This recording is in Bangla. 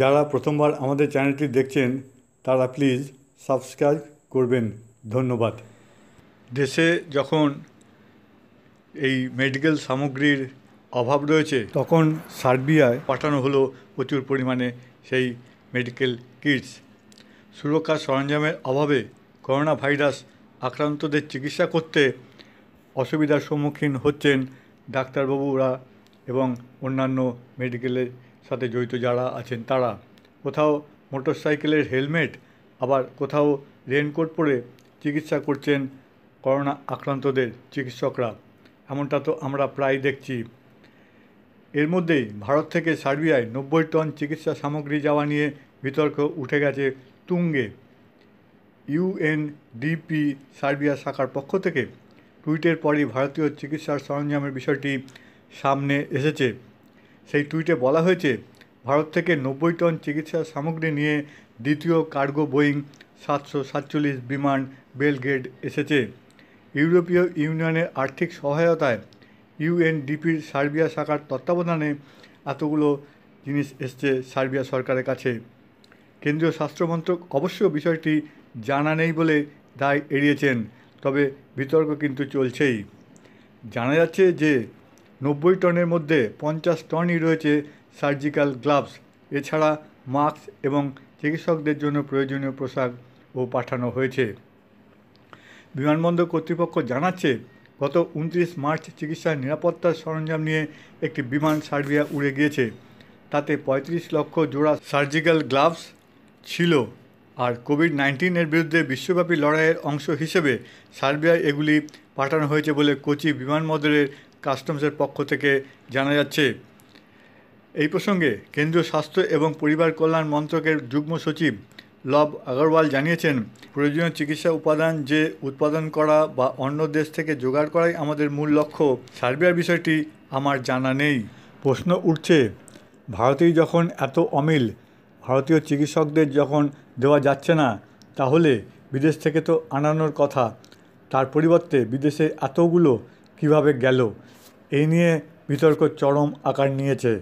যারা প্রথমবার আমাদের চ্যানেলটি দেখছেন তারা প্লিজ সাবস্ক্রাইব করবেন ধন্যবাদ দেশে যখন এই মেডিকেল সামগ্রীর অভাব রয়েছে তখন সার্বিয়ায় পাঠানো হলো প্রচুর পরিমাণে সেই মেডিকেল কিটস সুরক্ষা সরঞ্জামের অভাবে করোনা ভাইরাস আক্রান্তদের চিকিৎসা করতে অসুবিধার সম্মুখীন হচ্ছেন ডাক্তারবাবুরা এবং অন্যান্য মেডিকেলের সাথে জড়িত যারা আছেন তারা কোথাও মোটর সাইকেলের হেলমেট আবার কোথাও রেনকোট পরে চিকিৎসা করছেন করোনা আক্রান্তদের চিকিৎসকরা এমনটা তো আমরা প্রায় দেখছি এর মধ্যেই ভারত থেকে সার্বিয়ায় নব্বই টন চিকিৎসা সামগ্রী যাওয়া নিয়ে বিতর্ক উঠে গেছে তুঙ্গে ইউএনডিপি সার্বিয়া শাখার পক্ষ থেকে টুইটের পরই ভারতীয় চিকিৎসার সরঞ্জামের বিষয়টি সামনে এসেছে সেই টুইটে বলা হয়েছে ভারত থেকে নব্বই টন চিকিৎসা সামগ্রী নিয়ে দ্বিতীয় কার্গো বোয়িং সাতশো সাতচল্লিশ বিমান বেলগেট এসেছে ইউরোপীয় ইউনিয়নের আর্থিক সহায়তায় ইউএনডিপির সার্বিয়া শাখার তত্ত্বাবধানে এতগুলো জিনিস এসছে সার্বিয়া সরকারের কাছে কেন্দ্রীয় স্বাস্থ্যমন্ত্রক অবশ্য বিষয়টি জানা নেই বলে দায় এড়িয়েছেন তবে বিতর্ক কিন্তু চলছেই জানা যাচ্ছে যে নব্বই টনের মধ্যে পঞ্চাশ টনই রয়েছে সার্জিক্যাল গ্লাভস এছাড়া মাস্ক এবং চিকিৎসকদের জন্য প্রয়োজনীয় পোশাক ও পাঠানো হয়েছে বিমানবন্দর কর্তৃপক্ষ জানাচ্ছে গত উনত্রিশ মার্চ চিকিৎসার নিরাপত্তার সরঞ্জাম নিয়ে একটি বিমান সার্বিয়া উড়ে গিয়েছে তাতে ৩৫ লক্ষ জোড়া সার্জিক্যাল গ্লাভস ছিল আর কোভিড নাইন্টিনের বিরুদ্ধে বিশ্বব্যাপী লড়াইয়ের অংশ হিসেবে সার্বিয়ায় এগুলি পাঠানো হয়েছে বলে কোচি বিমানবন্দরের কাস্টমসের পক্ষ থেকে জানা যাচ্ছে এই প্রসঙ্গে কেন্দ্রীয় স্বাস্থ্য এবং পরিবার কল্যাণ মন্ত্রকের যুগ্ম সচিব লব আগরওয়াল জানিয়েছেন প্রয়োজনীয় চিকিৎসা উপাদান যে উৎপাদন করা বা অন্য দেশ থেকে জোগাড় করাই আমাদের মূল লক্ষ্য সার্বিয়ার বিষয়টি আমার জানা নেই প্রশ্ন উঠছে ভারতেই যখন এত অমিল ভারতীয় চিকিৎসকদের যখন দেওয়া যাচ্ছে না তাহলে বিদেশ থেকে তো আনানোর কথা তার পরিবর্তে বিদেশে এতগুলো কিভাবে গেল এই নিয়ে বিতর্ক চরম আকার নিয়েছে